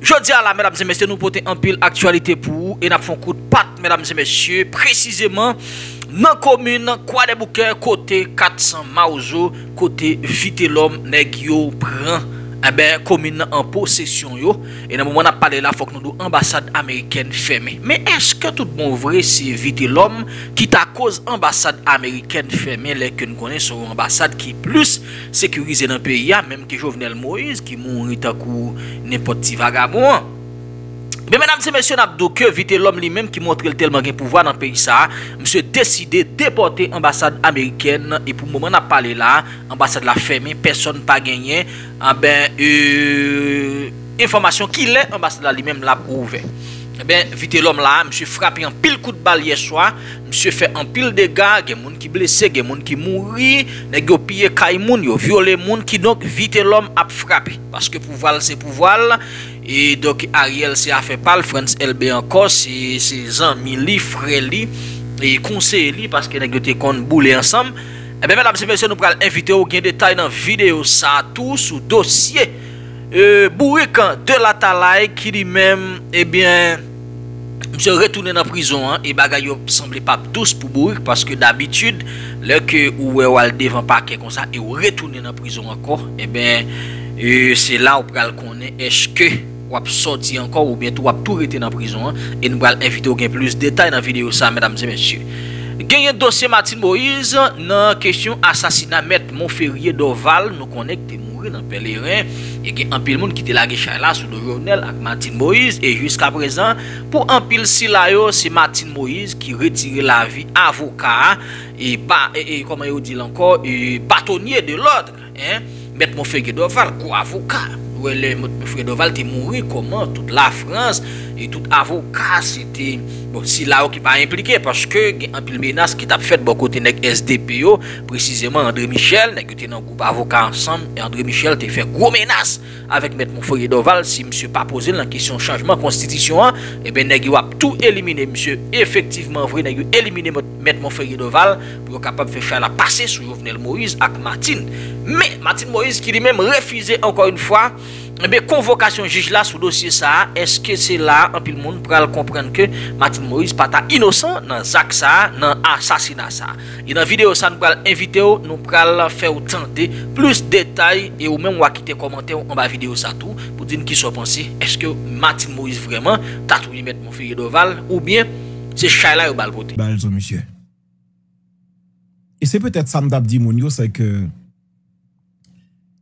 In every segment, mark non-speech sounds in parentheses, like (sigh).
Jodi ala, mèdames et mèsyè, nou pote an pil aktualite pou ou E na fonkout pat, mèdames et mèsyè Prezisèman, nan komine, kwa de bouke, kote 400 ma ou zo Kote vite lom, neg yo pran Ebe eh komine nan posesyon yo E nan mou man ap pale la fok nou do ambasade Ameriken feme Me eske tout moun vre si viti lom Ki ta koz ambasade Ameriken feme Le ke nou konen sou ambasade ki plus Sekurize nan perya Mem ki jovenel Moise Ki moun ritakou nepotiv aga mou Menam se mensyon ap do ke vite lom li menm ki montre l telman gen pou vwa nan peyi sa, mse deside depote ambasade Ameriken e pou moumen ap pale la, ah euh, ambasade la feme, person pa genye, abe, eee, informasyon ki lè, ambasade la li menm la pouve. E ben vite lom la, msye frapi an pil kout bal yeswa, msye fe an pil de ga, gen moun ki blese, gen moun ki mouri, negyo piye kay moun yo, viole moun ki nok vite lom ap frapi. Paske pouval se pouval, e dok Ariel se afe pal, Frans LB an kos, se zan mi li fre li, e konse li paske negyo te kon boule ansam. E ben mwen apse mwen se nou pral evite ou gen detay nan videyo sa tous ou dosye. Bourik e, de la talay ki li mem Ebyen Mse retounen nan prizon E bagay yo sembli pap tous pou bourik Paske dabitude Leke ou we wal devan pa ke kon sa E ou retounen nan prizon ankon Ebyen E se la ou pral konen Echke wap soti ankon ou bientou wap tou reten nan prizon E nou pral invite ou gen plus detay nan video sa Ganyan dosye matin boiz Nan kestyon asasina met Mon ferye do val Nou konen kte rin anpele rin. E gen anpele moun ki de la gechay la sou do jounel ak Martin Moïse. E jusqu'a prezant, pou anpele si la yo, si Martin Moïse ki retiri la vi avoka e ba, e koma yo di lanko e batonye de lodre. E, met mou feke do val kou avoka. Ouè lè, mout Foye Doval te mouri koman Tout la franse Et tout avokas bon, Si la ou ki pa implike Paske anpil menas ki tap fèt Bo kote nek SDPO Prezisèman André Michel Nèk yo te nan koup avokas ansan Et André Michel te fè gros menas Avèk mèd mout Foye Doval Si msè pa pose nan kisyon chanjman konstitisyon an Eben eh nèk yo ap tout elimine Msè efektivman vwè nèk yo elimine mout mèd mout Foye Doval Pwè yo kapab fè fè la pase Sou Jovenel Moïse ak Matin Mè Matin Moïse ki li mèm refize Ankon Mbe eh konvokasyon jij la sou dosye sa a, eske se la anpil moun pral komprende ke Matin Moise pata inosan nan zak sa a, nan asasina sa a. Y nan videyo sa nou pral invite ou, nou pral fe ou tante plus detay e ou men wakite komante ou anba videyo sa tou pou din ki sou pensi eske Matin Moise vreman tatou yi met mou fiye do val ou bien se chay la ou bal bote. Bal zon misye. E se petet sa mdap di moun yo se ke...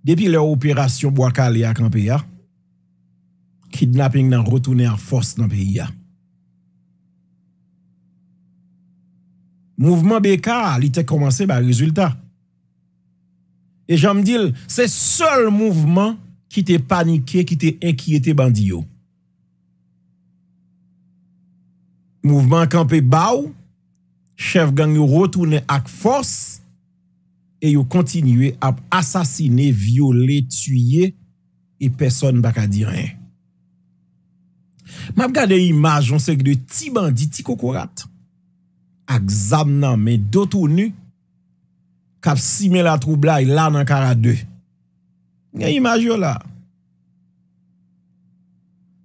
Depi le operasyon bo akal ya kampi ya, kidnapping nan rotounen an fos nan peyi ya. Mouvment BK li te komanse ba rezultat. E jan mdil, se sol mouvment ki te panike, ki te enkiyete bandiyo. Mouvment kampi bau, chef gang yo rotounen ak fos, e yo kontinue ap asasine, viole, tuye, e peson baka dire en. Mab gade imaj, on se gde ti bandi, ti kokorat, ak zam nan men dotonu, kap sime la troubla, e lan an kara de. Nye imaj yo la.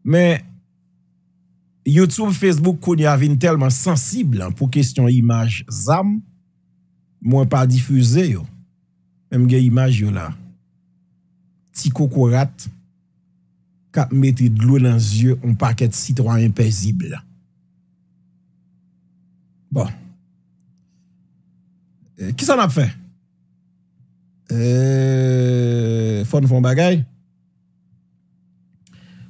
Men, Youtube, Facebook, konye avin telman sensiblen pou kestyon imaj zam, Mwen pa difuze yo Mwen gen imaj yo la Ti koko rat Kap metri dlo nan zye Mwen pa ket sitwa impazible Bon eh, Ki san ap fe? Eh, fon fon bagay?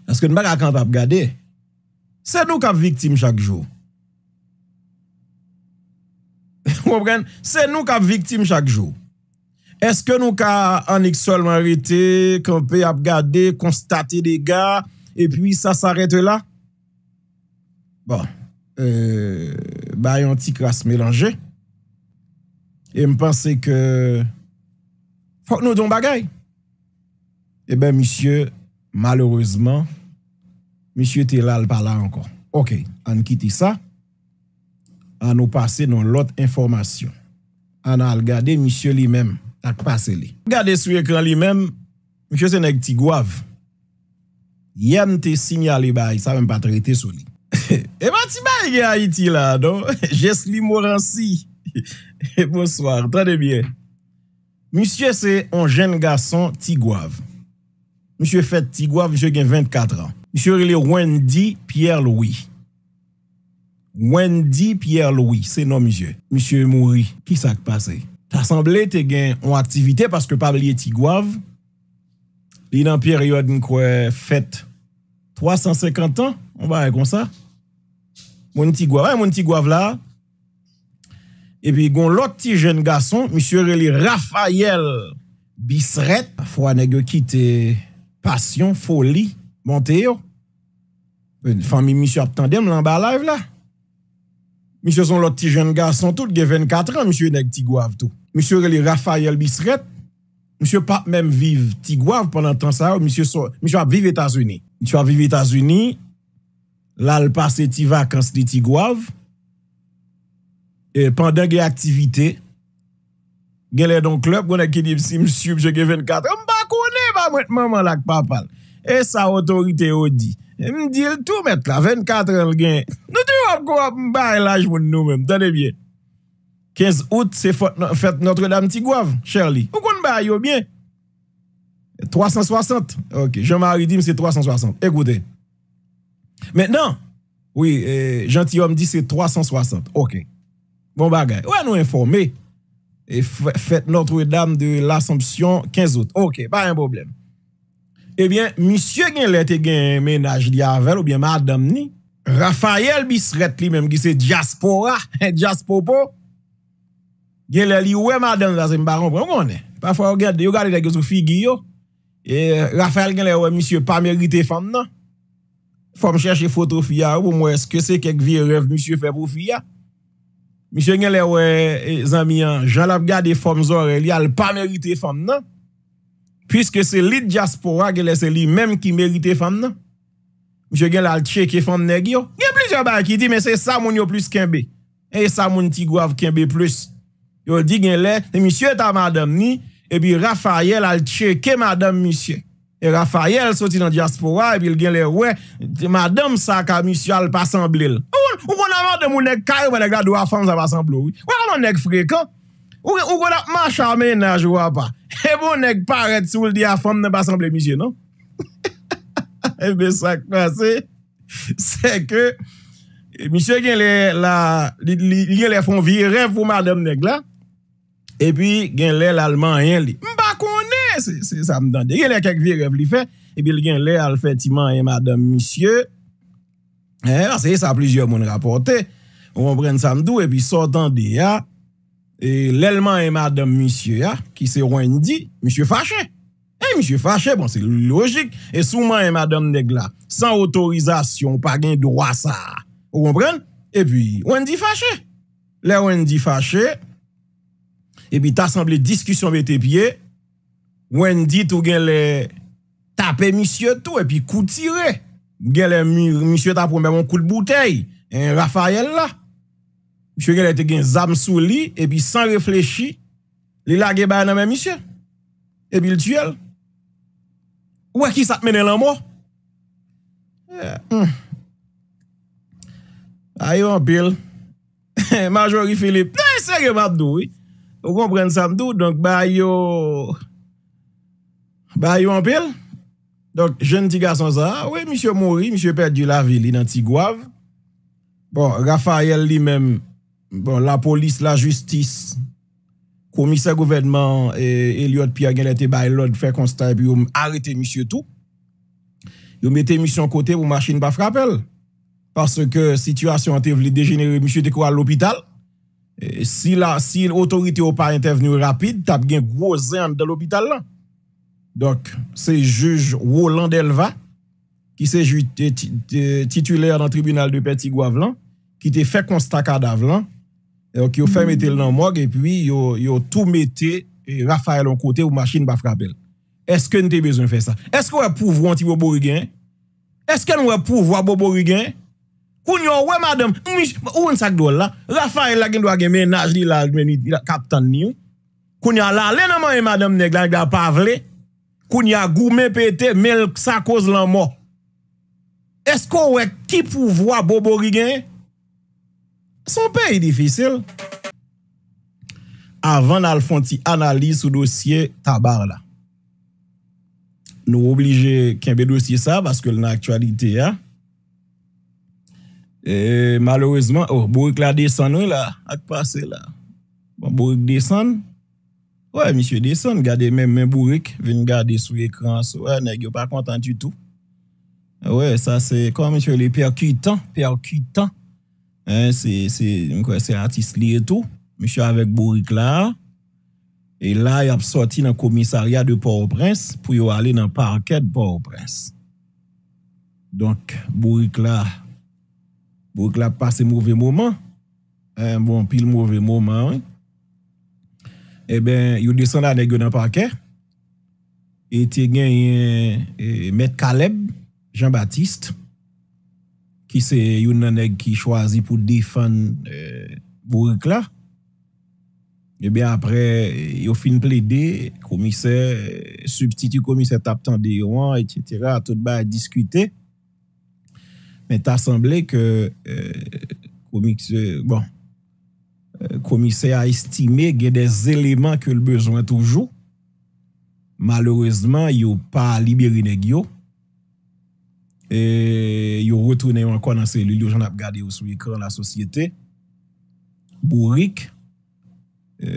Aske nou baka akant ap gade Se nou kap viktim chak jo Se (laughs) nou ka viktim chak jou Eske nou ka anik sol marite Kon pe ap gade Konstate dega E pi sa s'arete la Bon euh, Bayon ti kras melange E m'pense ke Fok nou ton bagay E eh ben misye Malourezman Misye te lal pala ankon Ok an kite sa An nou pase nan lot informasyon. An al gade misye li men, tak pase li. Gade sou ekran li men, misye se nèk tigwav. Yem te sinyal li bay, sa ven patre te soli. (laughs) Eman ti bay gen Haiti la, don. (laughs) Jesli Moransi. (laughs) E bon swar, tan de bien. Misye se an jen gason tigwav. Misye fet tigwav, misye gen 24 an. Misye li Wendy Pierre-Louis. Wendy Pierre-Louis, se nan msye. Msye Mouri, kisak pase. T'assemble te gen yon aktivite paske pabliye t'i gouave. Li nan periode nkwe fet 350 an. On ba yon kon sa. Mwen t'i gouave, yon mwen t'i gouave la. E pi yon lot ti jen gason, msye Réli Raphael Bissret. Fwa ne ge ki te passion, foli, monte yo. Fwa mi msye ap tande m lan ba live la. mi se son lot ti jen gwa son tout, ge 24 an, mi se yon ek tigwav tou. Mi se re li Rafael Bisret, mi se pap menm vive tigwav panan tan sa yo, mi se son, mi se wap vive Etasuni. Mi se wap vive Etasuni, lal pase ti wakans li tigwav, e pandan ge aktivite, ge le don klop, gwen ek ki dibsi, mi su, mi se ge 24 an, mba kone, mba mwen maman lak papal. E sa otorite o di. E mdi el tou met la, 24 an gen, nou di, bien. 15 août c'est fête Notre-Dame Tigouave, Shirley. Ou bien? 360. Ok, Jean-Marie dit c'est 360. Écoutez. Maintenant, oui, euh, gentilhomme dit c'est 360. Ok. Bon bagay. Ouais, nous informer. Et fête Notre-Dame de l'Assomption 15 août. Ok, pas un problème. Eh bien, monsieur Genlet a ménage ou bien madame ni. Rafael Bisret li menm ki se Diaspora, (laughs) Diaspopo, gen lè li ouè madèm vazèm baron, prè mounè, pa fò ou gèd, yo gèd de gèz ou figi yo, e Rafael gen lè ouè, misye pa merite fan nan, fò mè chèche fòtou fia, ou mwè, eske se kek vie rev, misye fè pou fia, misye gen lè ouè, eh, zami, jan lè gèd de fòm zò, el li al pa merite fan nan, pwiske se li Diaspora, gen lè se li menm ki merite fan nan, Mje gen lal tche ke fande neg yo. Gen pliz yo baki ti men se y sa moun yo plus kenbe. E y sa moun ti gwav kenbe plus. Yo di gen le, e misye ta madame ni, e bi rafayel al tche ke madame misye. E rafayel soti nan diaspora, e bil gen le we, madame sa ka misye al pasamble. Ou kon avan de moun neg kare, mwen neg la do a fande sa pasamble ou. Ou kon avan neg frekan, ou kon apman chame nan jwa pa. (laughs) E bon neg paret sou l di a fande nan pasamble misye non. Ebe sak pase, se ke, misye gen le fon viren pou madame negla, e pi gen le lalman en li, mba konen, eh, se sa mdande, gen le kek viren li fe, e pi gen le alfetiman en madame misye, e, sa yi sa plijer moun rapote, moun pren samdou, e pi sotande ya, lalman en madame misye ya, ki se rwendi, misye fache, Mishwe fache, bon se logik E souman e madame negla San otorizasyon pa gen dowa sa Ou compren? E pi, wendi fache Le wendi fache E pi tasamble diskusyon be te pie Wendi tou gen le Taper misye tou E pi koutire Gen le misye ta pou men moun kout boutey E rafayel la Mishwe gen le te gen zamsou li E pi san reflechi Le lage bay nan men misye E pi l tuyel Ouè ki sa te menen lan mò? Eh, hmm. Ayo anpil. (laughs) Majori Filip. Ne, sege mabdou. Ou kon pren samdou. Donk bayo... Bayo anpil. Donk jen ti ga san sa. Ouè, misyo mori. Misyo perdi la vi li nan ti gouav. Bon, Rafael li menm. Bon, la polis, la justis. komise gouverdman eh, Elliot Piaguen ete bay lòd fèkons ta epi yo m'arete m'sie tou yo m'ete m'si an kote pou machin baf rappel parce ke situasyon an te vli degenere m'sie te kwa l'opital si l'autorite ou pa intervenu rapide, tap gen gwo zèan de l'opital lan se juj wò lan delva ki se juj titulè an an tribunal de Petit-Gouave lan ki te fèkons ta kadaf lan Donc, ils ont fait mm. le dans morgue et puis ils ont tout metté Raphaël en côté ou machine pas frapper. Est-ce que nous avons besoin de faire ça? Est-ce qu'on a pouvoir anti-Bobo Est-ce qu'on a pouvoir Bobo Rigain? Koun yon wè madame, où ou n sak do la, Rafael la gen do a gen li la, capitaine. ni kaptan ni yon. Koun yon la, lè nan man madame neg la, neg la Kounya koun pété, mais ça cause sa koz lan mo. Esko wè ki bobo Rigain? Son pe yi difisil. Avan al fon ti analize sou dosye tabar la. Nou oblige kenbe dosye sa, baske l'naktualite ya. E malouezman, oh, bourik la desan ou la, ak pase la. Bon, bourik desan. Ouè, monsye desan, gade men, men bourik, ven gade sou ekran so. Ouè, negyo pa kontan tutou. Ouè, sa se kon, monsye, ouè, per kuitan, per kuitan. mwen kwen se artist li eto mwen se avèk bourik la e la y ap sorti nan komisarya de Port-au-Prince pou yo alè nan parkè de Port-au-Prince donk bourik la bourik la passe mouvè mouman mwen pil mouvè mouman e ben yon desanda nan parkè ete gen yon met Kaleb, Jean-Baptiste ki se yon nanèk ki chwazi pou defan vourik eh, la. Mè eh bè apre eh, yo fin plède, komise, substitut komise tap tan deyon, et cetera, tout ba yon diskute. Mè ta semblé ke komise, bon, komise a estime gen des eleman ke l'bejwen toujou. Maloreseman, yo pa libirinek yo. E yo retoune yo ankon anse, li yo jan ap gade yo sou ekran la sosyete, bo rik, e,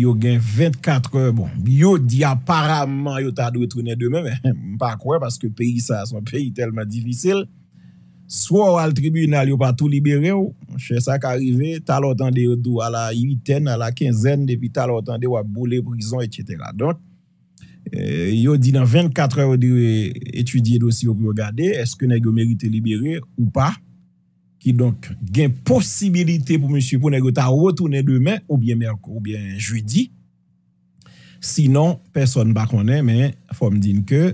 yo gen 24, bon, yo di aparamant yo ta de retoune demen, m (laughs) pa kwe, paske peyi sa, son peyi telman divisil, swa ou al tribunal yo pa tou libere ou, che sa ka rive, talotan de yo dou a la 8en, a la 15en, depi talotan de yo a boule prison, et cetera, donk, Eh, yo di nan 24h etudie dosyo pou yo gade eske negyo merite liberi ou pa ki donk gen posibilite pou monsye pou negyo ta wotounen demen ou bien mercou ou bien judi sinon, person bakwane men fom din ke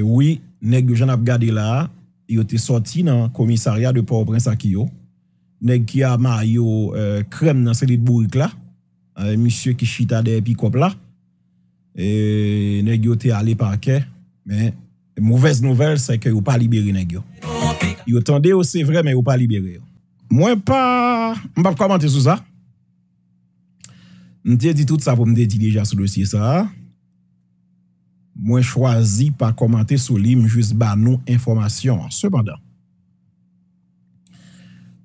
oui, negyo jan ap gade la yo te soti nan komisaria de pa ou prensa ki yo negyo ki ama yo krem nan selit bourik la, eh, monsye ki chita de epi kop la E negyo te ale pake, mwen mouvez nouvel se ke yo pa libere negyo. Yo tende yo se vre men yo pa libere yo. Mwen pa, mwen pa komante sou sa. Mwen te di tout sa pou mde di deja sou dosye sa. Mwen chwazi pa komante sou li mwen jwis ba nou informasyon sepanda.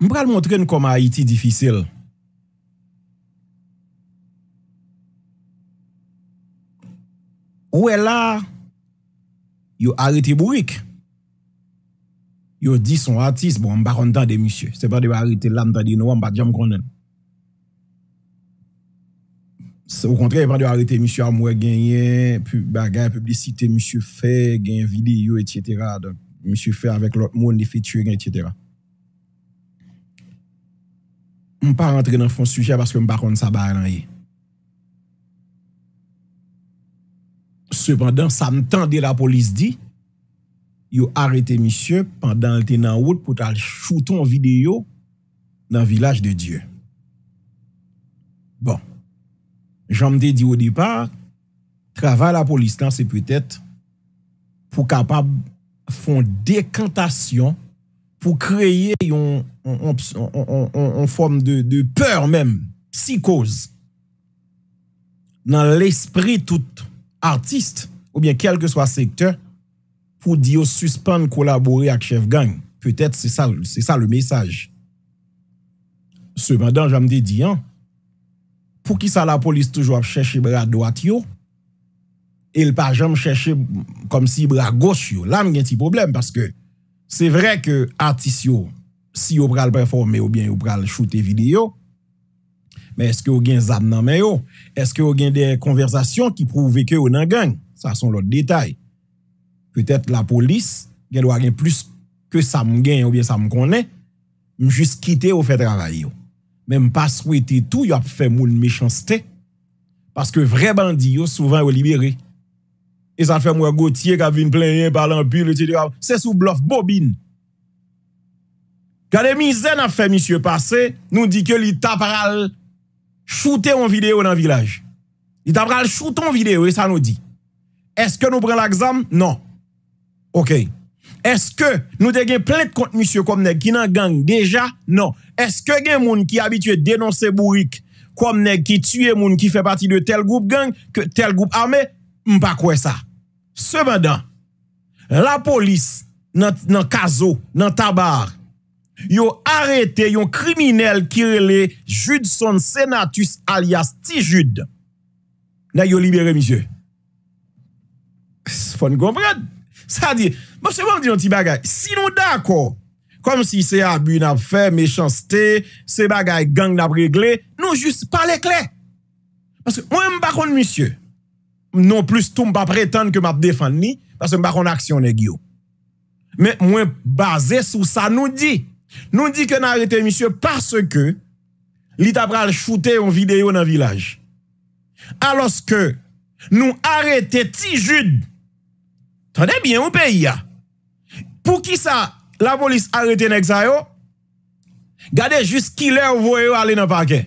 Mwen pral montren koma iti difisil. Ou e la, yo arete bourik. Yo di son artist, bon, mba konta de misye. Se pa diwa arete landa di nouan, mba djam konen. Se ou kontre, se pa diwa arete misye amwe genyen, pi bagay publicite, misye fe, genye vidi yo, etsyetera, misye fe avèk lòt moun, li fetu gen, etsyetera. Mpa rentre nan fon suje, baske mba konta sa bar nan ye. Mpa rentre nan fon suje, Cependant, ça me tendait la police dit, ils ont arrêté monsieur pendant le était route pour aller shooter vidéo dans le village de Dieu. Bon. J'en me dit au départ, travail la police, c'est peut-être pour capable font décantation pour créer une forme de, de, peur même, psychose, dans l'esprit tout artist ou bien kelke swa sekte pou di yo suspande kolabori ak chef gang. Petèt se sa le mesaj. Se mèdèm jan mdè di, pou ki sa la polis toujou ap chèche bra do at yo, el pa jan m chèche kom si bra gos yo, lan gen ti problem. Paske se vre ke artis yo, si yo pral performe ou bien yo pral choute video, Mè eske ou gen zan nan mè yo? Eske ou gen de konversasyon ki prouve ke ou nan gen? Sa son lot detay. Petèt la polis gen do a gen plus ke sa m gen ou bien sa m konen, m jis kite ou fè dravay yo. Mè m pa swete tou, yo ap fè moun mechanstè. Paske vre bandi yo, souvan yo libere. E sa fè mwen gotiye, ka vin plenye, balan pil, se sou blof bobine. Kade mizè nan fè misye pase, nou di ke li tap ral, choute yon videyo nan vilaj. Di ta pral choute yon videyo e sa nou di. Eske nou pren l'akzam? Non. Ok. Eske nou de gen plen de kont misyo kom neg ki nan gang? Deja, non. Eske gen moun ki abitue denonse bourik kom neg ki tue moun ki fe pati de tel goup gang, tel goup ame? Mpa kwe sa. Semadan, la polis nan kazo, nan tabar, yo arete yon kriminel kirele Judson Senatus alias Tijud na yo libere, misye. Fon gomprad. Sa di, monsye wap di yon ti bagay. Si nou da, ko, kom si se abu na fe, mechansete, se bagay gang na bregle, nou jist pa le kle. Monsye, mwen mbakon, misye, non plus tou mpa pretende ke mpa defan ni, mwen mbakon aksyon e gyou. Mwen base sou sa nou di. Mwen mbakon, misye, Nou di ke nan arete, misyo, parce ke li tap ral choute yon video nan vilaj. Alos ke nou arete ti jude, tanè byen yon peyi ya. Pou ki sa la polis arete nèk zay yo, gade jis ki lè yon voye yon alè nan pake.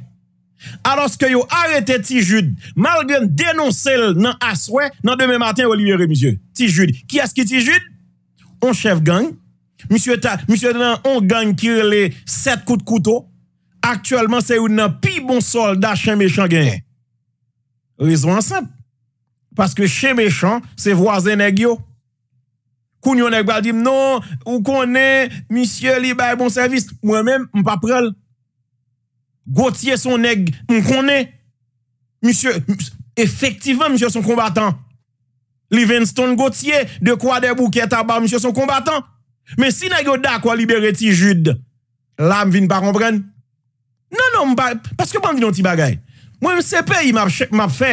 Alos ke yon arete ti jude, mal gen denonse l nan aswe, nan demè martè yon libere, misyo, ti jude. Ki aske ti jude? On chef gang, Monsie etat, monsie etat nan, on gagne kirele set koute koute ou. Aktuellement, se ou nan pi bon soldat chen mechant genye. Rezonan semp. Paske chen mechant, se voisin neg yo. Koun yon neg bal di mnon, ou konen, monsie li baye bon servis. Mwen men, mpa prel. Gautier son neg, mkonen. Monsie, efektivan monsie son kombatan. Livinston Gautier, de kwa deb ou kye taban, monsie son kombatan. Men si nan yo da kwa libere ti jude, la non, non, m vin pa rompren. Nan nan, m pa, paske m pa m vin yon ti bagay. Mwen m sepe yi m ap fè.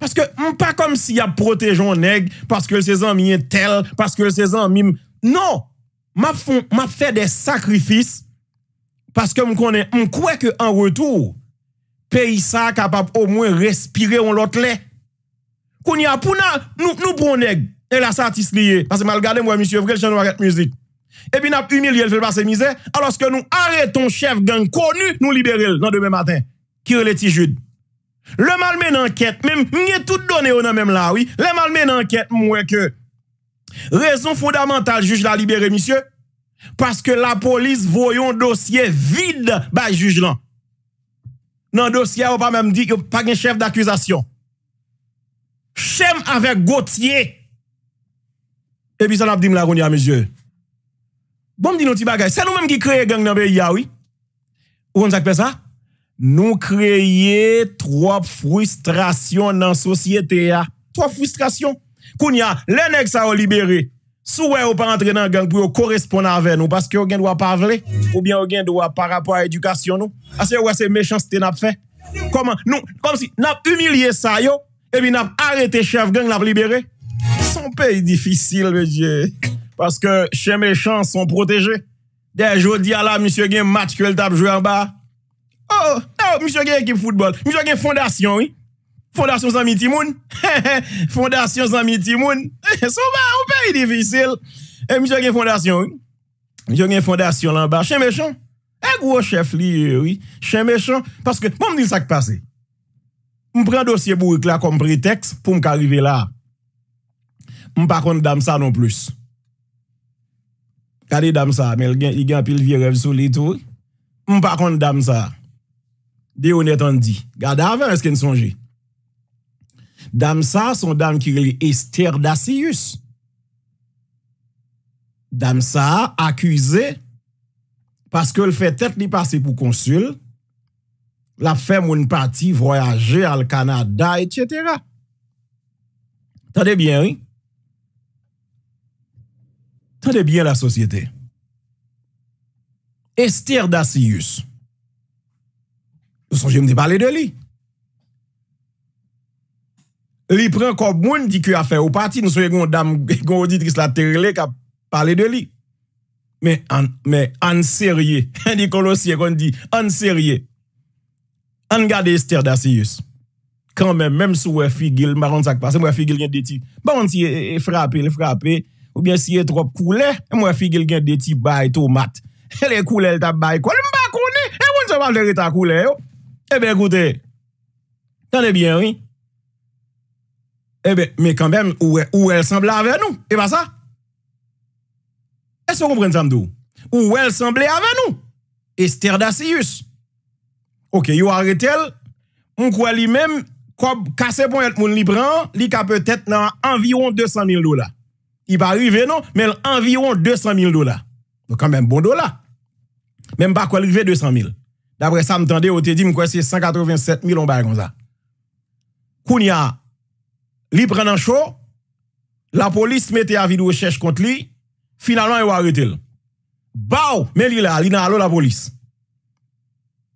Paske m pa kom si ap protejon neg, paske l sezan m yon tel, paske l sezan m yon... Nan, m ap fè de sakrifis, paske m konen, m kwe ke an retou, pe yi sa kapap o mwen respire yon lotle. Kon yon apou nan, nou pou nèg. E la satis liye. Pase malgade mwen, misye, vwèl chan waket mizik. E pi nap umilye l fèl basè mizè. Aloske nou arèt ton chèv gang konu, nou libere l nan demè matin. Kir lè ti joud. Le malmè nan kèt. Mèm, nye tout donè ou nan mèm la, oui. Le malmè nan kèt mwen kè. Rezon fondamental, juge la libere, misye. Pase ke la polis voyon dosye vide, ba juge lan. Nan dosye, wè pa mèm di, wè pa gen chèv d'akwizasyon. Chèm avèk goutyè. Epi sa nap di m la roun ya mizye. Bon m di nou ti bagay. Se nou menm ki kreye genk nanbe ah ya wii. Ou kon zakpe sa? Nou kreye 3 frustrasyon nan sosyete ah. ya. 3 frustrasyon. Koun ya, lènek sa ou libere. Sou wè ou pa rentre nan genk pou ou korresponda avè nou. Paske ou genk dwa pa vle. Ou bien ou genk dwa pa rapò a edukasyon nou. Asè ou wè se mechans te nap fè. Koman nou, kom si nap umilye sa yo. Epi nap arete chef genk nanp libere. E. On pe yi difisil, me dje. Paske chen me chan son proteje. Dey, jwo di ala, misyo gen mat kwe l tab jwe an ba. Oh, oh, misyo gen ekip foudbol. Misyo gen fondasyon, oui. Fondasyon san miti moun. (laughs) Fondasyon san miti moun. (laughs) Son ba, bon, on pe yi difisil. Misyo gen fondasyon, oui. Misyo gen fondasyon lan ba. Chen me chan. E gwo chef li, oui. Chen me chan. Paske pou mnil sak pase. Mpren dosye bou ek la kom pretext pou mk arrive la. M pa kont Dam Sa non plus. Kade Dam Sa, men y gen apil vi rev sou li tou. M pa kont Dam Sa, di ou neton di. Gada avè, eske n sonje. Dam Sa son dam ki li ester da si yus. Dam Sa, akwize, parce ke l fè tèt li pase pou konsul, la fè moun pati voyaje al Kanada, etc. Tade bien, oui? San de byen la sosyete. Esther Dacius. Sou jem di pale de li. Li pren kon moun di ki a fe. Ou pati nou sou yon dam kon ou dit ki slaterile ka pale de li. Me anserye. En di kolosye kon di anserye. Angade Esther Dacius. Kan men, menm sou we figil maran sak pa. Se mwen figil gen deti. Baran si frape, le bon, frape. Ou bien si ye trop koule, mwen fi gil gen de ti bay to mat. Ele koule el ta bay kon, mba kouni, e moun seman deri ta koule yo. Ebe, eh ekoute, tan e bien, oui. Ebe, eh me kanbem, ou el sembla ave nou, e ba sa? E se kompren samdou? Ou ou el sembla ave nou? Ester da si yus. Ok, yo are tel, mwen kwa li men, kwa kase bon et moun li pran, li ka peutet nan anviron 200.000 dola. Non? Bon I pa rive nou, men environ 200.000 dola. Mwen kanmen bon dola. Men bakwa rive 200.000. Dapre sa mtande, o te di mkwese 187.000 on bay kon za. Koun ya, li prenen chow, la polis mete avi de wechech kont li, finalman yon waretel. Bau, men li la, li nan alo la polis.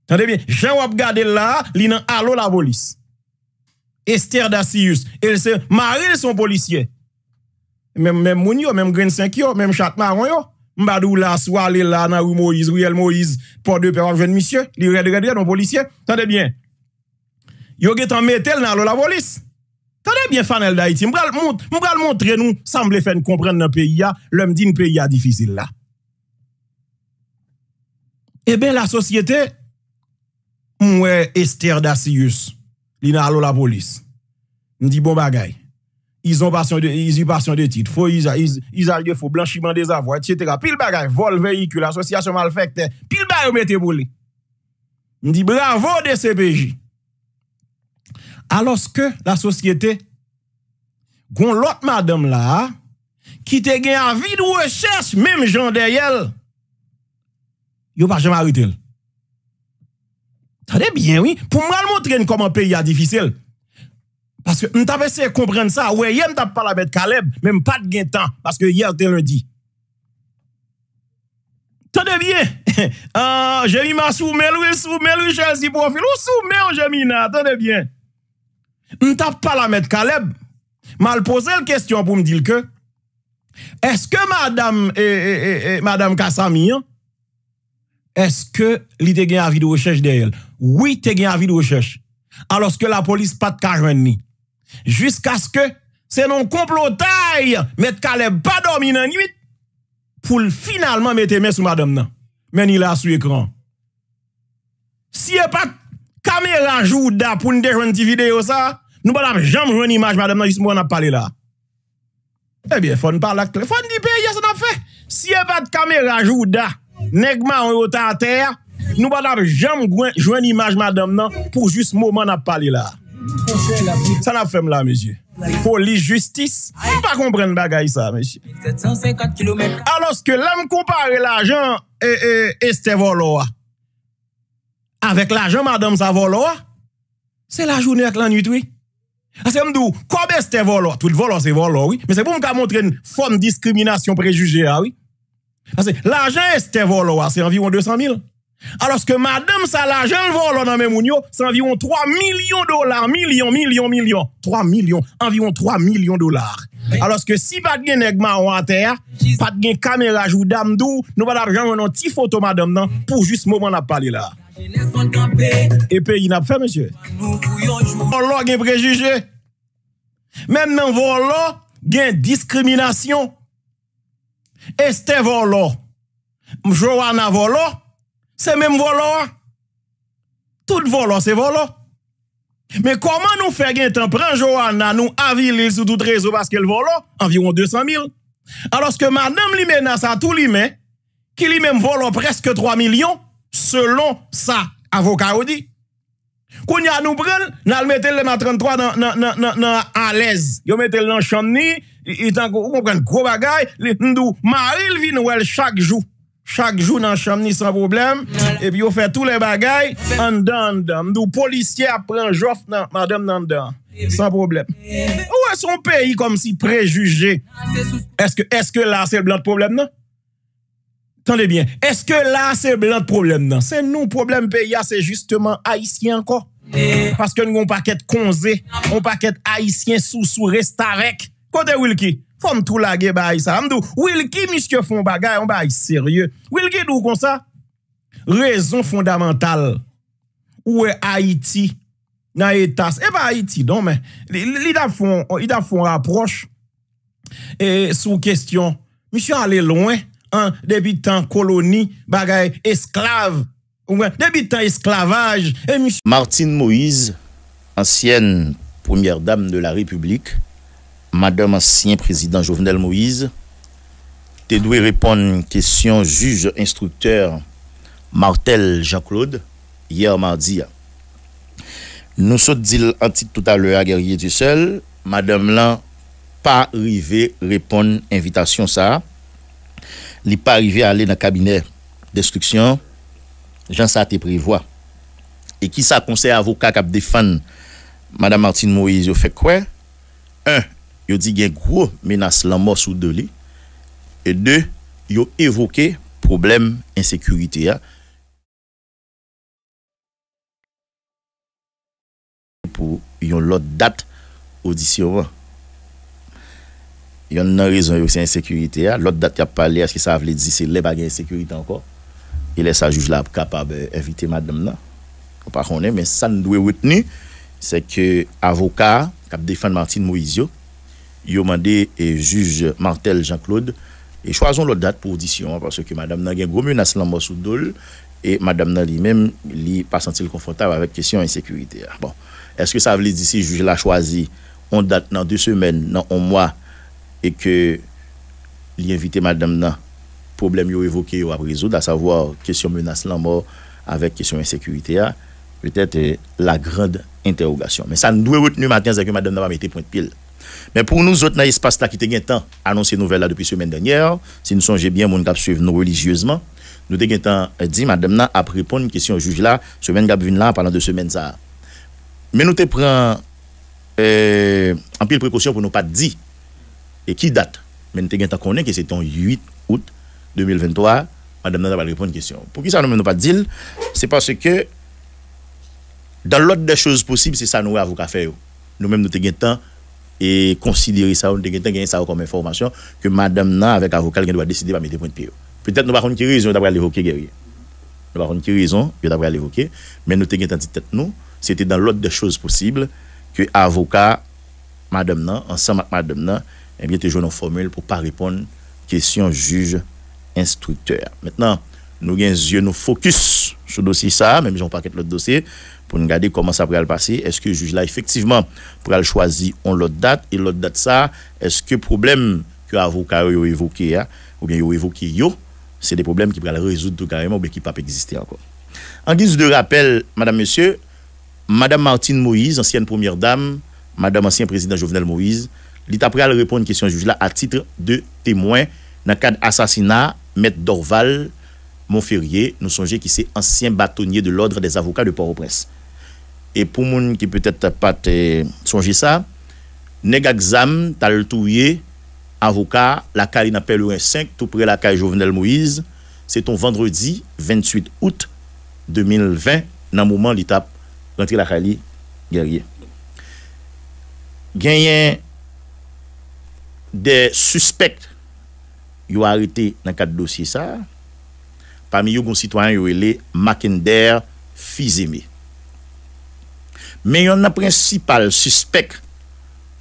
Tande bien, jen wap gade la, li nan alo la polis. Esther Dacius, el se mare de son polisye. Mèm moun yo, mèm green 5 yo, mèm chat maron yo. Mbadou la, swalil la, nan ou Moïse, ou el Moïse, po de pevan, jen misye, li redredred, non polisye. Tande bien. Yo getan metel nan alo la polis. Tande bien fanel da iti. Mbrel montre nou, samble fèn komprenne nan peyi ya, lèm di nan peyi ya difisil la. Eben eh la sosyete, mwe ester da siyus, li nan alo la polis. Mdi bon bagay. iz yi pasyon de tit, fo yi zarye, fo blanchiman de zavoyt, pil bagay, vol veyikul, asosyasyon malfekte, pil bagay ou mette boli. Ni di bravo de se beji. Aloske la sosyete, goun lot madame la, ki te gen avid ou e chers, mem jan de yel, yo pa jaman wite l. Tade bien, oui, pou mal motren koman peyi adifisel. Paske m tape se kompren sa, weye m tape pala met Kaleb, men m pat gen tan, paske ye ou te le di. Tande bien, (laughs) ah, jemi ma soume, lwe soume lwe chel si profil, ou soume ou oh, jemi na, tande bien. M tape pala met Kaleb, mal pose l kestyon pou m dil ke, eske madame, eh, eh, eh, madame Kasamia, eske li te gen avi do chech deyel, wite gen avi do chech, aloske la polis pat karen ni. Jusk aske se non komplotay met ka le badom in an yuit pou l finalman mette men sou madam nan men ila sou ekran. Si e pat kamera jouda pou n de jwen ti video sa, nou ban ap jom jwen imaj madam nan jis moun ap pale la. Ebyen fon par lak, fon di pe yas an ap fe. Si e pat kamera jouda, negman an yota an ter, nou ban ap jom jwen imaj madam nan pou jis moun ap pale la. Sa na fèm la, mesye Poli, justice Fèm pa kompren bagay sa, mesye Aloske la m kompare l'ajan E, e, este volo Avek l'ajan, madame, sa volo Se la jounèk l'anuit, oui Ase mdou, koube este volo Tout volo, se volo, oui Mè se pou m ka montre N fòm diskriminasyon prejuge, oui Ase, l'ajan este volo Ase, environ 200 000 aloske madame sa la jen volo nan men moun yo se anviron 3 milyon dolar milyon, milyon, milyon 3 milyon, anviron 3 milyon dolar aloske si pat gen negman wate ya pat gen kameraj ou damdou nou bad ap jangon nan ti foto madame nan pou jist mouman ap pale la epi in ap fe monsye volo gen prejije men men volo gen diskriminasyon este volo mjouwa nan volo Se menm volo a. Tout volo se volo. Men koman nou fe gen ten pren johan nan nou avil il sou tout rezo baske l volo? Aviron 200 mil. Aloske man nam li men nasa tout li men, ki li menm volo preske 3 milyon, selon sa avoka ou di. Koun ya nou pren, nan l metel lema 33 nan alèz. Yo metel nan chan ni, itan kon pren kou bagay, lè ndou ma il vin ou el chak jou. Chak jou nan chamni san probleme, e pi ou fe tout le bagay, an dan, an dan. Nou polisye apren jof nan, madem nan dan, san probleme. Ou wè e son peyi kom si prejuge? Eske la se blan probleme nan? Tande bien, eske la se blan probleme nan? Se nou probleme peyi a, se justeman haisyen ko? Paske nou yon paket konze, yon paket haisyen sousou restarek. Ko de wil ki? Fom tou la ge ba ay salam dou. Ou il ki misyo fon bagay? Ou ba ay serye? Ou il ki dou kon sa? Rezon fondamental. Ou e Haiti? Na etas? E ba Haiti don men. Li da fon rapproche. E sou kestyon. Misyo ale lounen. An debitan koloni bagay esklav. Ou men debitan esklavaj. E Martin Moise, ansyen premier dame de la republik. madame ancien président Jovenel Moïse, te doué répondre question juge instructeur Martel Jean-Claude hier mardi. Nous sommes dit tout à l'heure à Guerrier du Seul, madame là pas arrivé répondre invitation ça. n'est pas arrivé à aller dans le cabinet d'instruction. Jean ça te prévoit. Et qui ça conseil avocat cap défend madame Martine Moïse fait quoi? Un, Yo di gen kwo menas la mos ou do li. E de, yo evoke problem insekurite ya. Yon lot dat audisyon. Yon nan rezon yo se insekurite ya. Lot dat ki ap pale aske sa avle di se le bag ensekurite anko. E le sa juj la ap kapab eh, evite madam nan. Apar konen, men sa nou dwe wetni, se ke avoka kap defan Martin Moizio, il a et juge Martel Jean-Claude et choisons l'autre date pour audition hein, parce que madame n'a gros menace la mort sous et madame n'a lui-même lui pas senti le confortable avec question insécurité. Hein. Bon, est-ce que ça veut dire si juge l'a choisi on date dans deux semaines, dans un mois et que l'invité madame n'a problème yo évoqué ou à résoudre à savoir question menace la mort avec question insécurité hein, peut-être euh, la grande interrogation. Mais ça nous doit retenir matin c'est que madame n'a pas point de pile. Mais pour nous autres, dans l'espace-là qui te temps annoncé nouvelle là depuis semaine dernière, si nous songeons bien, mon avons suivre nous religieusement, nous avons euh, dit, madame, là, après répondre une question au juge là, semaine qui là, pendant deux semaines ça. Mais nous te prenons euh, en pile précaution pour ne pas dire. Et qui date Mais nous avons dit que c'est en 8 août 2023, madame, là, va répondre une question. Pour qui ça nous ne pas dit? C'est parce que dans l'autre des choses possibles, c'est ça nous avons fait. Nous-mêmes, nous avons dit et considérer ça, on a ça comme information que madame, nan, avec avocat, elle doit décider de mettre points de pied. Peut-être nous avons une raison d'avoir l'évoquer, guerrier. Nous avons une raison d'avoir l'évoquer, mais nous avons une tête, nous, c'était dans l'ordre des choses possibles que avocat, madame, nan, ensemble avec madame, nan, eh bien, toujours jouer une formule pour ne pas répondre question juge instructeur. Maintenant, nous avons yeux, nous focus sur le dossier ça, même si on de l'autre dossier, pour nous regarder comment ça pourrait le passer. Est-ce que le juge là, effectivement, pourrait le choisir en l'autre date Et l'autre date, ça, est-ce que le problème que l'avocat a évoqué, hein, ou bien a évoqué, c'est des problèmes qui pourraient résoudre tout carrément, ou bien qui ne peuvent pas exister encore. En guise de rappel, madame, monsieur, madame Martine Moïse, ancienne première dame, madame ancien président Jovenel Moïse, l'État pourrait répondre à une question du juge là à titre de témoin dans le cadre d'assassinat, maître Dorval Montferrier, nous songez qu'il c'est ancien bâtonnier de l'ordre des avocats de Port-au-Prince. e pou moun ki petet pat e, sonji sa, negak zam tal touye avoka lakali napel yon 5 tout pre lakay jovenel mouiz se ton vendredi 28 out 2020 nan mouman li tap rentri lakali gerye genyen de suspect yon harite nan kat dosye sa pami yon goun sitwany yon ele makinder fizeme Mais il y en a principal suspect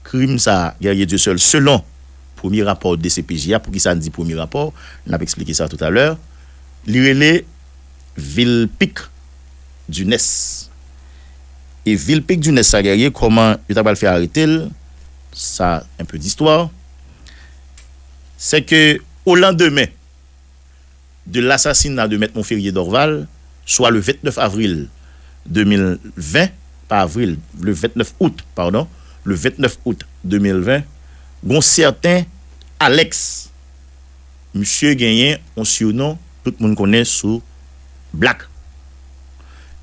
crime ça, guerrier Dieu seul, selon premier rapport de DCPJA, pour qui ça dit premier rapport, on a expliqué ça tout à l'heure, ville Vilpic du NES. Et Vilpic du NES, ça guerrier, comment il a fait arrêter, ça un peu d'histoire, c'est que au lendemain de l'assassinat de Maître Montferrier d'Orval, soit le 29 avril 2020, pa avril, le 29 out, pardon, le 29 out 2020, gon certain Alex, msye genyen, on si ou non, tout moun konen sou blak.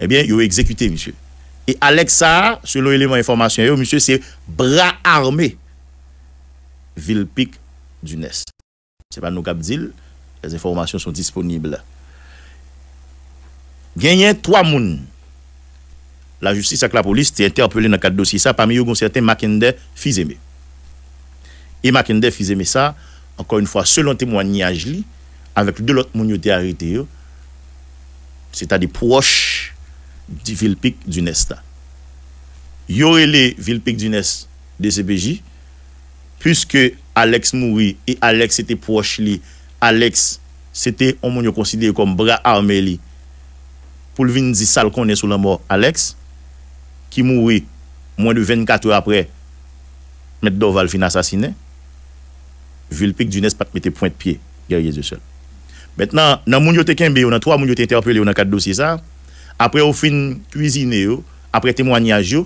Ebyen, eh yo exekute msye. E Alex sa, selon elemen informasyon yo, msye se bra arme vilpik du Nes. Se pa nou kap dil, les informasyon son disponible. Genyen, toa moun, la justis ak la polis te interpelé nan kat dosi sa, pami yo gounserte Makende fizeme. E Makende fizeme sa, ankon yon fwa, selon temwanyaj li, avek de lot moun yo te arite yo, se ta de proche di vilpik dunes ta. Yore le vilpik dunes de CBJ, pwiske Alex moui, e Alex se te proche li, Alex se te moun yo konside yo konm bra arme li, pou lvin zi sal konen sou la mou Alex, qui mourit moins de 24 heures après, M. Doval fin assassiné, pic du pas mettait point de pied, guerrier de seul. Maintenant, dans le te kembe, on a trois interpellé, on a quatre dossiers ça. Après, au fin cuisiné, après témoignage,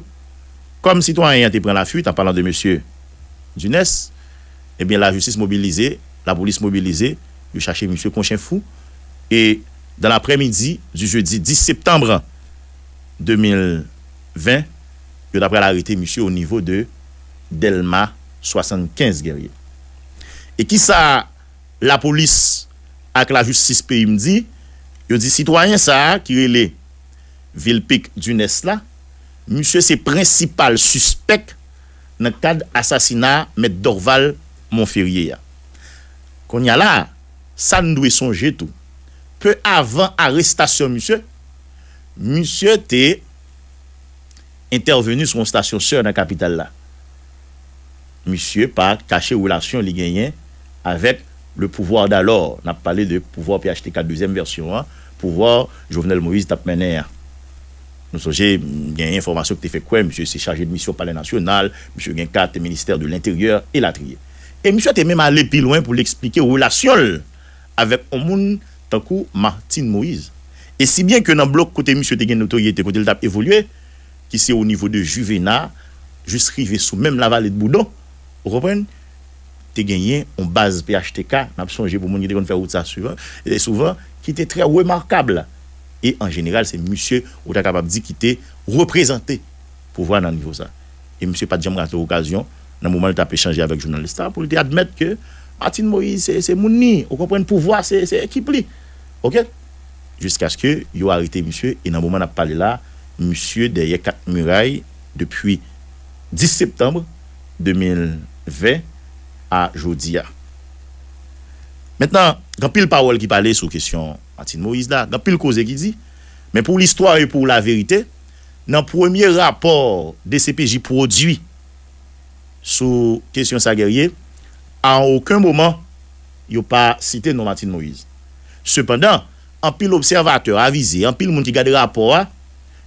comme citoyen été pris la fuite en parlant de M. Dunes, eh bien, la justice mobilisée, la police mobilisée, il cherchaient monsieur Conchin Fou. Et dans l'après-midi du jeudi 10 septembre 2000, vin yo dapre la rete msye o nivou de Delma 75 gerye. E ki sa la polis ak la justis pe yon di, yo di sitwanyen sa ki yon le vilpik du Nesla, msye se principal suspek naktad asasina met Dorval Monferye ya. Kon ya la, sa nou e sonje tou. Pe avan arestasyon msye, msye te intervenu son stasyon seur nan kapital la. Misyè pa kache ou lasyon li genyen avek le pouvoir da lor. Na pale de pouvoir PHTK 2e versyon an, pouvoir Jovenel Moïse tap mener. Nou soje, genyen informasyon ki te fe kwen, misyè se chaje de misyon pale nasyonal, misyè gen kat, minister de l'interieur, e la triye. E misyè te menman le pi loin pou li eksplike ou lasyon avek omoun tankou Martin Moïse. E si bien ke nan blok kote misyè te gen notoye, te kote l tap evolye, qui c'est au niveau de Juvena, jusqu'à sous même la vallée de Boudon, vous comprenez Tu gagné en base PHTK, n'a pas changé pour mon idée qu'on fait ça souvent, et souvent, qui était très remarquable. Et en général, c'est monsieur ou est capable de dire qui était représenté pour voir dans le niveau ça. Et monsieur pas jamais raté l'occasion, dans le moment où tu as échangé avec le journaliste, pour lui admettre que Martin Moïse, c'est mon vous comprenez, le pouvoir, c'est qui OK Jusqu'à ce que il arrêté monsieur, et dans le moment où on a parlé là, Monsye de Yekat Muraï Depi 10 septembre 2020 A Jodia Metan, gampil parol ki pale sou kesyon Matin Moïse la, gampil koze ki di Men pou l'histoire pou la verite Nan premier rapor DCPJ prodwi Sou kesyon sa gerye An ouken mouman Yo pa cite non Matin Moïse Sependan, gampil observateur Avize, gampil moun ki gade rapor la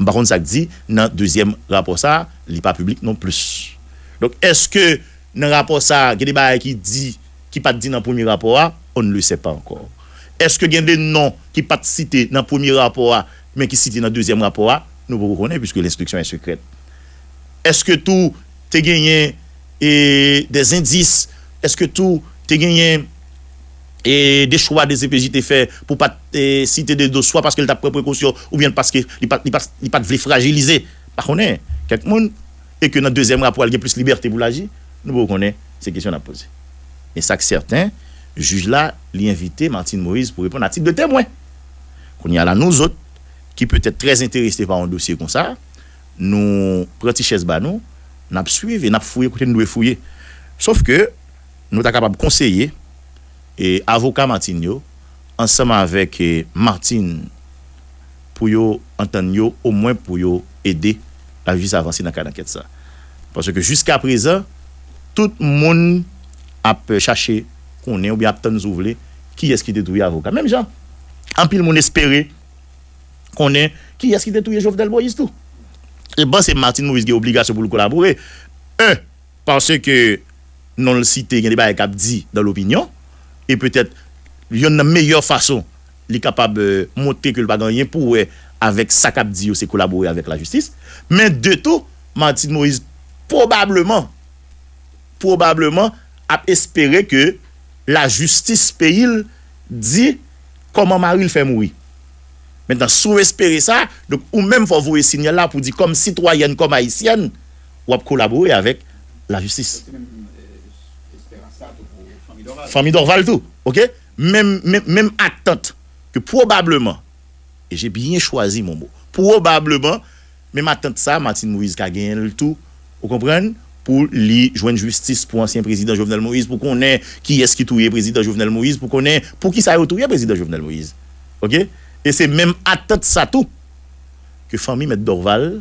Mba kon sa ki di nan deuxième rapport sa, li pa publik non plus. Donk, eske nan rapport sa, geni baye ki di, ki pat di nan premier rapport a, on ne le se pa ankor. Eske geni de nan, ki pat cite nan premier rapport a, men ki cite nan deuxième rapport a, nou pou konen, puisque l'instruction est secrète. Eske tou te genye des indis, eske tou te genye... et des choix des EPJT faits fait pour pas citer des dossiers soit parce qu'elle t'a pris précaution ou bien parce qu'il pas il pas voulu fragiliser par contre quelqu'un monde et que dans deuxième rapport il a plus liberté pour l'agir nous connaître ces questions à poser et ça que certains juge là l'invité Martine Moïse pour répondre à titre de témoin qu'on y a là nous autres qui peut être très intéressés par un dossier comme ça nous prenons chaise nous n'a suivi n'a fouillé nous fouiller sauf que nous sommes capables de conseiller E avokat Martin yo Ansem avèk e, Martin Pou yo anten yo Ou mwen pou yo ede La vise avansi nan ka anket sa Parce ke jusquè aprezen Tout moun ap chache Konen ou bi ap ten zouvle Ki eski detouye avokat Mèm jan, anpil moun espere Konen ki eski detouye jovdel boyistou E ban se Martin mou isge obligasyon Pou lou kolaboure E, parce ke non l site Gen debè ak ap di dan l opinyon et peut-être il y a une meilleure façon l'est capable de euh, montrer que le Paganien pourrait, avec sa cap d'yeux, se collaborer avec la justice. Mais de tout, Martin Moïse, probablement, probablement, a espéré que la justice pays dit comment Marie le fait mourir. Maintenant, sous-espérer ça, donc ou même faut vouer signer là pour dire comme citoyenne, comme haïtienne, ou à collaborer avec la justice. famille d'Orval tout, ok? Même, attente que probablement, et j'ai bien choisi mon mot, probablement, même attente ça, Martine Moïse qui a gagné le tout, vous comprenez? Pour lui joindre justice pour ancien président Jovenel Moïse, pour qu'on ait qui est-ce qui touille président Jovenel Moïse, pour qu'on ait, pour qui ça a touillé président Jovenel Moïse, ok? Et c'est même attente ça tout que famille Mette Dorval,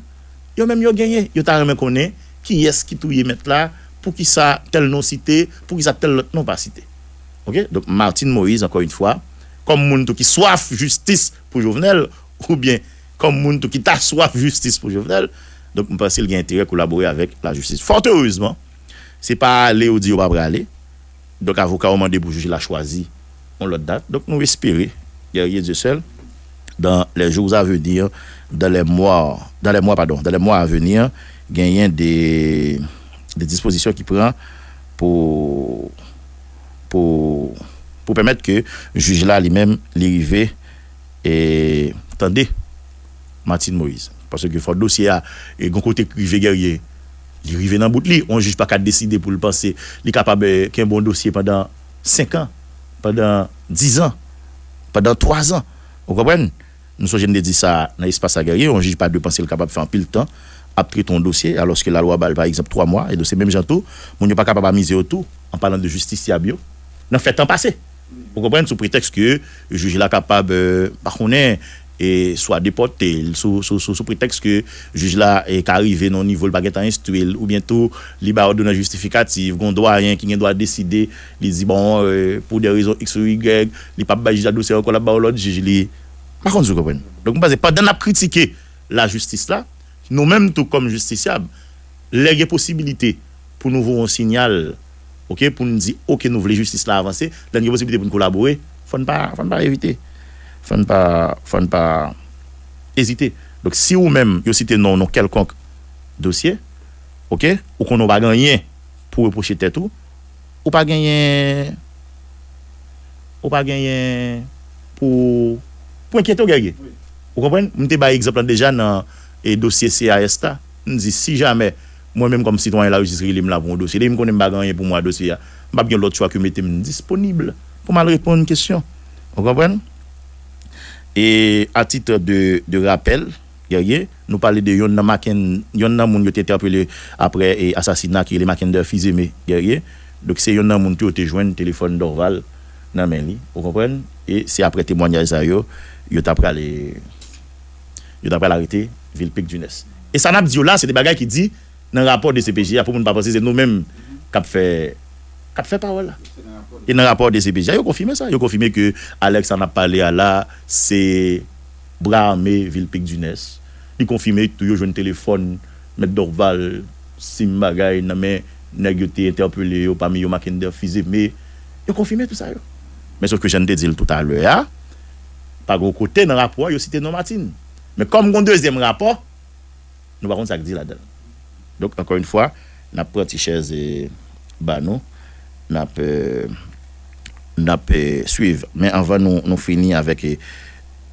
a même gagné. gagné, yo t'a ait qui est-ce qui touille Mette là, pour qui ça tel nom cité, pour qui ça tel autre nom pas cité. OK Donc Martine Moïse encore une fois, comme monde qui soif justice pour Jovenel ou bien comme monde qui t'a soif justice pour Jovenel, donc je pense qu'il y a intérêt à collaborer avec la justice. Fort heureusement, c'est pas aller ou dire pas aller. Donc avocat au mandé pour juger l'a choisi on l'autre date. Donc nous espérons guerrier Dieu seul dans les jours à venir, dans les mois dans les mois pardon, dans les mois à venir, gagner des des dispositions qui prend pour, pour, pour permettre que le juge-là lui-même, l'arrivée, et attendez, Martine Moïse. Parce que le dossier a un côté guerrier. Il arrive dans bout On ne juge pas qu'à décider pour le penser, Il est capable qu'un bon dossier pendant 5 ans, pendant 10 ans, pendant 3 ans. Vous comprenez? Nous sommes de dire ça dans l'espace guerrier. On ne juge pas de penser le capable de faire un pile de temps après ton dossier, alors que la loi va par exemple, trois mois, et de ces mêmes gens tout, on n'est pas capable de miser autour, en parlant de justice, à bio, n'a fait temps passé. Vous comprenez, sous prétexte que le juge est capable, euh, par contre, et soit déporté sous, sous, sous, sous prétexte que le juge là est arrivé non niveau le baguette instruit ou bientôt de une justificative qu'on doit rien qu'il doit décider il dit bon euh, pour des raisons x ou y il pas juge dossier encore là-bas l'autre juge il par contre vous comprenez donc pas pouvez la critiquer la justice là Nou menm tou kom justisyab Lège posibilite pou nou voun sinyal Ok pou nou di ok nou vle justice la avanse Lège posibilite pou nou kolabowe Fon pa evite Fon pa Fon pa Ezite Dok si ou menm yo site nan nou kelkonk dosye Ok Ou kon nou baganyen Pou eposye tetou Ou baganyen Ou baganyen Pou Pou enkyete ou genge Ou kompwen Mwen te bay exemple an dejan nan et dossier CAS ta, dit si jamais moi-même comme citoyen là enregistré me là pour un dossier, me connaît pas gagner pour moi dossier, pas bien l'autre choix que mettez disponible pour mal répondre une question. Vous comprenez Et à titre de, de rappel, Guerrier, nous parlons de Yon Maken, Yon moun qui a été appelé après l'assassinat qui est Maken de Fizeme, guerrier. Donc c'est Yon moun qui a été joint téléphone d'Orval dans Meli, vous comprenez Et c'est après témoignage ça, yo, yo t'après l'arrêter ville pic Et ça n'a pas dit là, c'est des bagages qui dit dans le rapport de CPJ, pour ne pas préciser nous-mêmes qui avons fait, fait parole. Et dans le rapport de CPJ, il a confirmé ça. Il a confirmé que Alex en a parlé à là, c'est bras ville pic Dunes Il Ils ont confirmé tout, eu un téléphone, M. Dorval, Sim Bagay, n'a men, nèg interpellé, yo parmi yo Mackinder, Fizé, mais il a confirmé tout ça. Mais ce que je te dit tout à l'heure, hein, pas gros côté dans le rapport, il a cité nos Men kon moun dezem rapor, nou bakon sa ki di la den. Donk, ankon yon fwa, nan pranti chèze ba nou, nan pe suiv. Men anva nou fini avèk eh,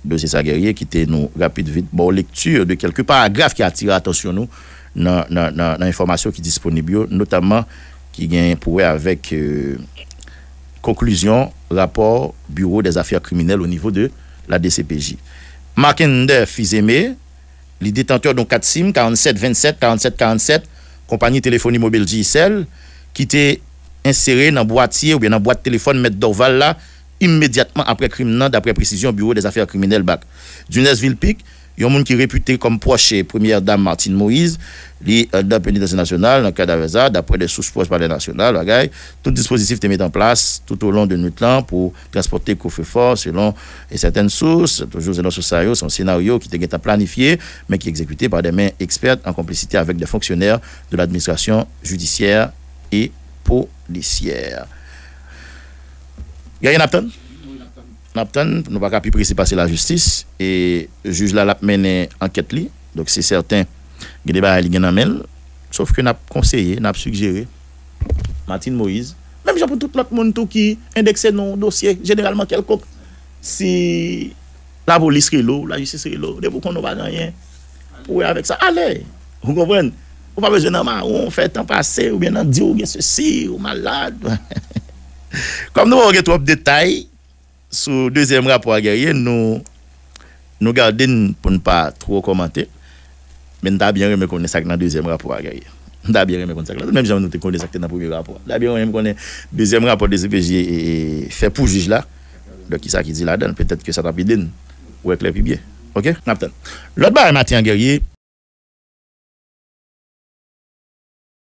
dosi sa gerye ki te nou rapit vit bon lektur de kelke paragraf ki atira atonsyon nou nan informasyon ki disponibyo. Notama ki gen pouè avèk konklusyon, euh, rapor, bureau des afyèr kriminelle ou nivou de la DCPJ. Markender fils aimé, les détenteurs de 4 SIM 47 27 47 47 compagnie téléphonie mobile GSL qui était inséré dans boîtier ou bien dans boîte téléphone M. Dorval là immédiatement après crime d'après précision bureau des affaires criminelles BAC. Dunesville Pic monde qui ki réputé comme proche première dame Martine Moïse, li euh, dans nationale, dans cadre d'après les sources proches par les nationales, tout dispositif est mis en place tout au long de notre temps pour transporter coffre-fort selon certaines sources, toujours selon ce son scénario qui était planifié, mais qui est exécuté par des mains expertes en complicité avec des fonctionnaires de l'administration judiciaire et policière. un Apton? Nap tan nou pa kapi prisi pase la justis E juj la lap menen anket li Dok se certain Gde ba li genan men Sof ke nap konseye, nap sugere Matin Moïse Mèm jan pou tout lak moun tou ki Indekse nou dosye generalman kel kok Si la vou listre lou La listre lou, de pou kon nou vajan yen Pou we avek sa, ale Ou goven, ou pa vejen nan ma Ou on fè tan pase, ou bien nan di ou gen se si Ou malade Kom nou orge trop detay sous deuxième rapport guerrier, nous, nous gardons pour ne pas trop commenter. Mais nous avons bien aimé ça dans le deuxième rapport guerrier. Nous avons bien aimé ça. Même si nous avons ça dans le premier rapport. Nous avons bien aimé le deuxième rapport de CPJ e fait pour juge là. Donc, qui ça qui dit là-dedans? Peut-être que ça t'a bien. Ou avec les bien. OK? L'autre est matin guerrier,